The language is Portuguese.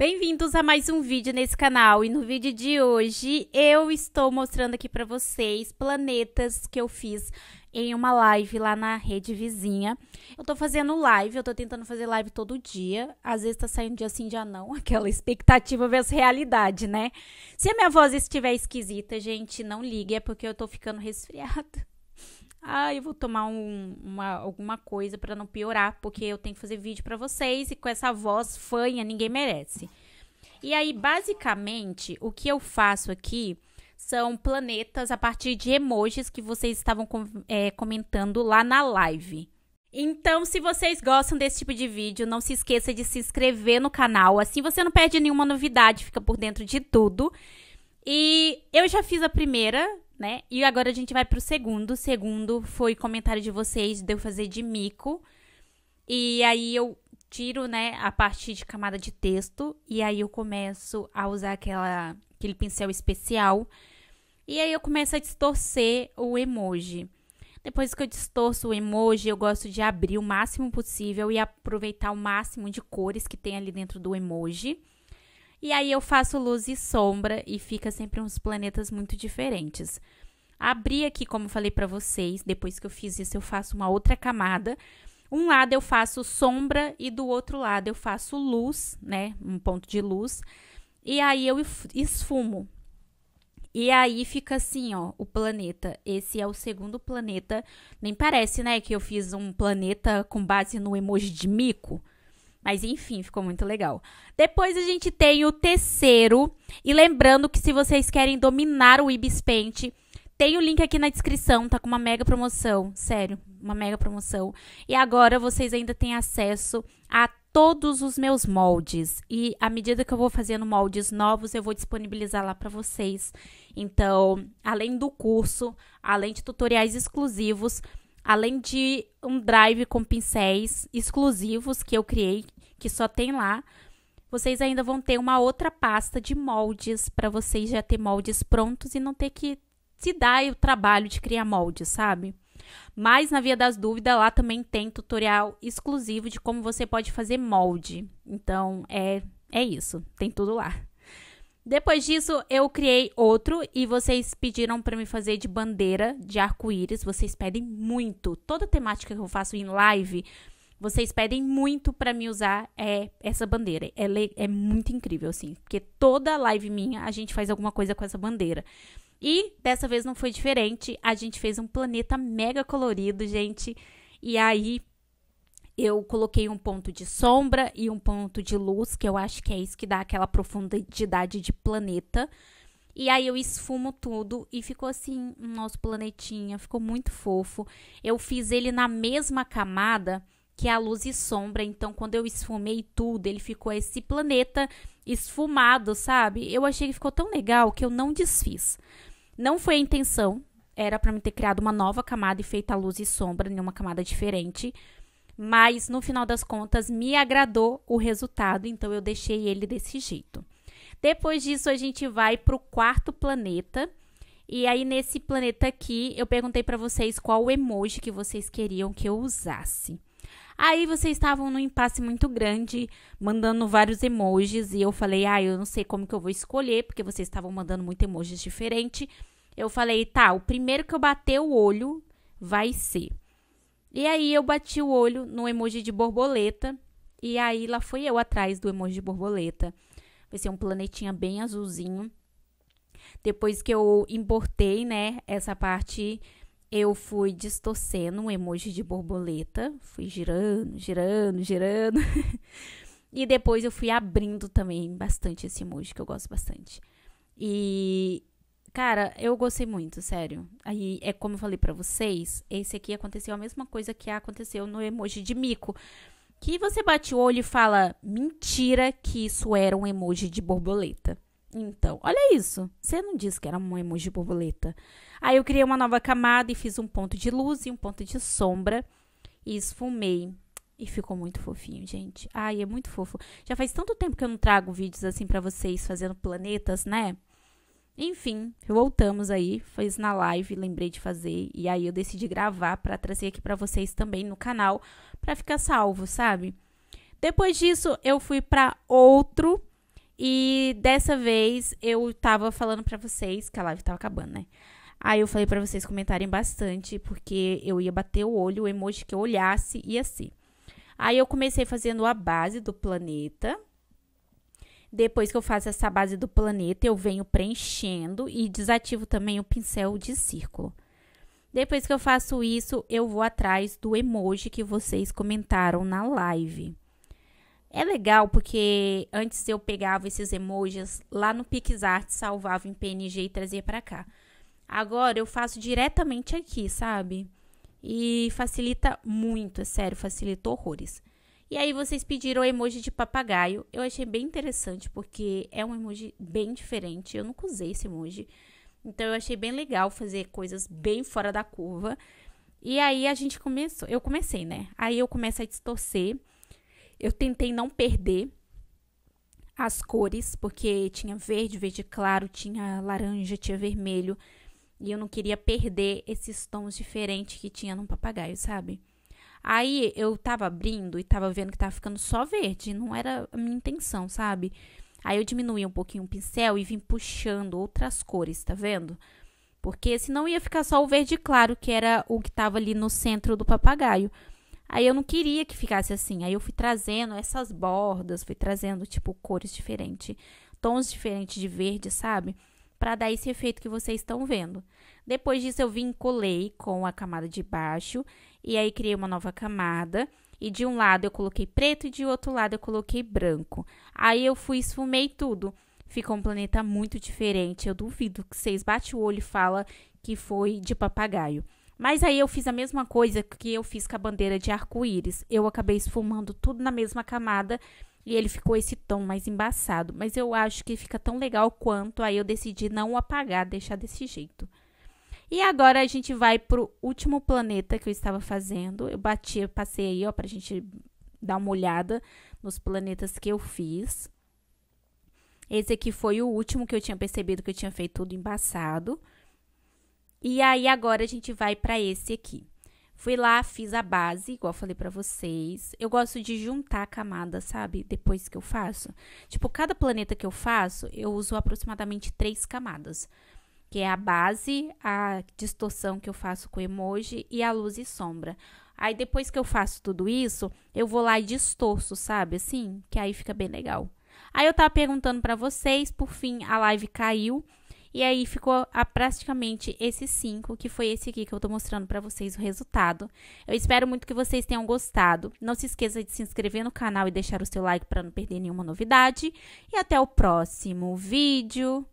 Bem-vindos a mais um vídeo nesse canal e no vídeo de hoje eu estou mostrando aqui para vocês planetas que eu fiz em uma live lá na rede vizinha. Eu tô fazendo live, eu tô tentando fazer live todo dia. Às vezes tá saindo dia sim, dia não. Aquela expectativa versus realidade, né? Se a minha voz estiver esquisita, gente, não ligue, é porque eu tô ficando resfriada ah, eu vou tomar um, uma, alguma coisa para não piorar, porque eu tenho que fazer vídeo para vocês e com essa voz fanha ninguém merece. E aí, basicamente, o que eu faço aqui são planetas a partir de emojis que vocês estavam com, é, comentando lá na live. Então, se vocês gostam desse tipo de vídeo, não se esqueça de se inscrever no canal, assim você não perde nenhuma novidade, fica por dentro de tudo. E eu já fiz a primeira, né? E agora a gente vai pro segundo. O segundo foi comentário de vocês de eu fazer de mico. E aí eu tiro, né, a parte de camada de texto e aí eu começo a usar aquela aquele pincel especial. E aí eu começo a distorcer o emoji. Depois que eu distorço o emoji, eu gosto de abrir o máximo possível e aproveitar o máximo de cores que tem ali dentro do emoji. E aí eu faço luz e sombra e fica sempre uns planetas muito diferentes. Abri aqui, como falei para vocês, depois que eu fiz isso, eu faço uma outra camada. Um lado eu faço sombra e do outro lado eu faço luz, né? Um ponto de luz. E aí eu esfumo. E aí fica assim, ó, o planeta. Esse é o segundo planeta. Nem parece, né, que eu fiz um planeta com base no emoji de mico. Mas enfim, ficou muito legal. Depois a gente tem o terceiro. E lembrando que se vocês querem dominar o Ibis Paint, tem o link aqui na descrição, tá com uma mega promoção, sério, uma mega promoção. E agora vocês ainda têm acesso a todos os meus moldes e à medida que eu vou fazendo moldes novos, eu vou disponibilizar lá para vocês. Então, além do curso, além de tutoriais exclusivos, Além de um drive com pincéis exclusivos que eu criei, que só tem lá, vocês ainda vão ter uma outra pasta de moldes para vocês já ter moldes prontos e não ter que se dar o trabalho de criar moldes, sabe? Mas na Via das Dúvidas lá também tem tutorial exclusivo de como você pode fazer molde. Então é é isso, tem tudo lá. Depois disso, eu criei outro e vocês pediram para me fazer de bandeira de arco-íris. Vocês pedem muito. Toda temática que eu faço em live, vocês pedem muito para me usar é, essa bandeira. É Ela é muito incrível, assim, porque toda live minha a gente faz alguma coisa com essa bandeira. E dessa vez não foi diferente. A gente fez um planeta mega colorido, gente. E aí eu coloquei um ponto de sombra e um ponto de luz, que eu acho que é isso que dá aquela profundidade de planeta. E aí eu esfumo tudo e ficou assim, nosso planetinha, ficou muito fofo. Eu fiz ele na mesma camada que a luz e sombra, então quando eu esfumei tudo, ele ficou esse planeta esfumado, sabe? Eu achei que ficou tão legal que eu não desfiz. Não foi a intenção, era para me ter criado uma nova camada e feita a luz e sombra em uma camada diferente mas no final das contas me agradou o resultado, então eu deixei ele desse jeito. Depois disso, a gente vai para o quarto planeta. E aí, nesse planeta aqui, eu perguntei para vocês qual o emoji que vocês queriam que eu usasse. Aí vocês estavam num impasse muito grande, mandando vários emojis, e eu falei, ah, eu não sei como que eu vou escolher, porque vocês estavam mandando muito emojis diferente. Eu falei, tá, o primeiro que eu bater o olho vai ser. E aí eu bati o olho no emoji de borboleta. E aí lá fui eu atrás do emoji de borboleta. Vai ser um planetinha bem azulzinho. Depois que eu importei, né, essa parte, eu fui distorcendo um emoji de borboleta. Fui girando, girando, girando. e depois eu fui abrindo também bastante esse emoji, que eu gosto bastante. E Cara, eu gostei muito, sério. Aí é como eu falei para vocês, esse aqui aconteceu a mesma coisa que aconteceu no emoji de mico. Que você bate o olho e fala: "Mentira que isso era um emoji de borboleta". Então, olha isso. Você não disse que era um emoji de borboleta. Aí eu criei uma nova camada e fiz um ponto de luz e um ponto de sombra e esfumei e ficou muito fofinho, gente. Ai, é muito fofo. Já faz tanto tempo que eu não trago vídeos assim para vocês fazendo planetas, né? Enfim, voltamos aí, foi na live, lembrei de fazer e aí eu decidi gravar para trazer aqui para vocês também no canal, para ficar salvo, sabe? Depois disso, eu fui para outro e dessa vez eu tava falando para vocês que a live tava acabando, né? Aí eu falei para vocês comentarem bastante, porque eu ia bater o olho, o emoji que eu olhasse ia ser. Aí eu comecei fazendo a base do planeta, depois que eu faço essa base do planeta, eu venho preenchendo e desativo também o pincel de círculo. Depois que eu faço isso, eu vou atrás do emoji que vocês comentaram na live. É legal porque antes eu pegava esses emojis lá no PixArt, salvava em PNG e trazia para cá. Agora eu faço diretamente aqui, sabe? E facilita muito, é sério, facilita horrores. E aí vocês pediram o emoji de papagaio. Eu achei bem interessante porque é um emoji bem diferente. Eu nunca usei esse emoji. Então eu achei bem legal fazer coisas bem fora da curva. E aí a gente começou, eu comecei, né? Aí eu comecei a distorcer. Eu tentei não perder as cores, porque tinha verde, verde claro, tinha laranja, tinha vermelho, e eu não queria perder esses tons diferentes que tinha no papagaio, sabe? Aí eu tava abrindo e tava vendo que tava ficando só verde, não era a minha intenção, sabe? Aí eu diminuí um pouquinho o pincel e vim puxando outras cores, tá vendo? Porque senão ia ficar só o verde claro, que era o que tava ali no centro do papagaio. Aí eu não queria que ficasse assim. Aí eu fui trazendo essas bordas, fui trazendo, tipo, cores diferentes, tons diferentes de verde, sabe? para dar esse efeito que vocês estão vendo. Depois disso, eu vim colei com a camada de baixo e aí criei uma nova camada. E de um lado eu coloquei preto e de outro lado eu coloquei branco. Aí eu fui esfumei tudo. Ficou um planeta muito diferente. Eu duvido que vocês bate o olho e fala que foi de papagaio. Mas aí eu fiz a mesma coisa que eu fiz com a bandeira de arco-íris. Eu acabei esfumando tudo na mesma camada e ele ficou esse tom mais embaçado, mas eu acho que fica tão legal quanto, aí eu decidi não apagar, deixar desse jeito. E agora a gente vai pro último planeta que eu estava fazendo. Eu bati, passei aí, ó, pra gente dar uma olhada nos planetas que eu fiz. Esse aqui foi o último que eu tinha percebido que eu tinha feito tudo embaçado. E aí agora a gente vai para esse aqui. Fui lá, fiz a base, igual falei para vocês. Eu gosto de juntar camadas sabe? Depois que eu faço. Tipo, cada planeta que eu faço, eu uso aproximadamente três camadas. Que é a base, a distorção que eu faço com emoji e a luz e sombra. Aí depois que eu faço tudo isso, eu vou lá e distorço, sabe? Assim, que aí fica bem legal. Aí eu tava perguntando para vocês, por fim a live caiu. E aí ficou a praticamente esses cinco, que foi esse aqui que eu tô mostrando para vocês o resultado. Eu espero muito que vocês tenham gostado. Não se esqueça de se inscrever no canal e deixar o seu like para não perder nenhuma novidade. E até o próximo vídeo.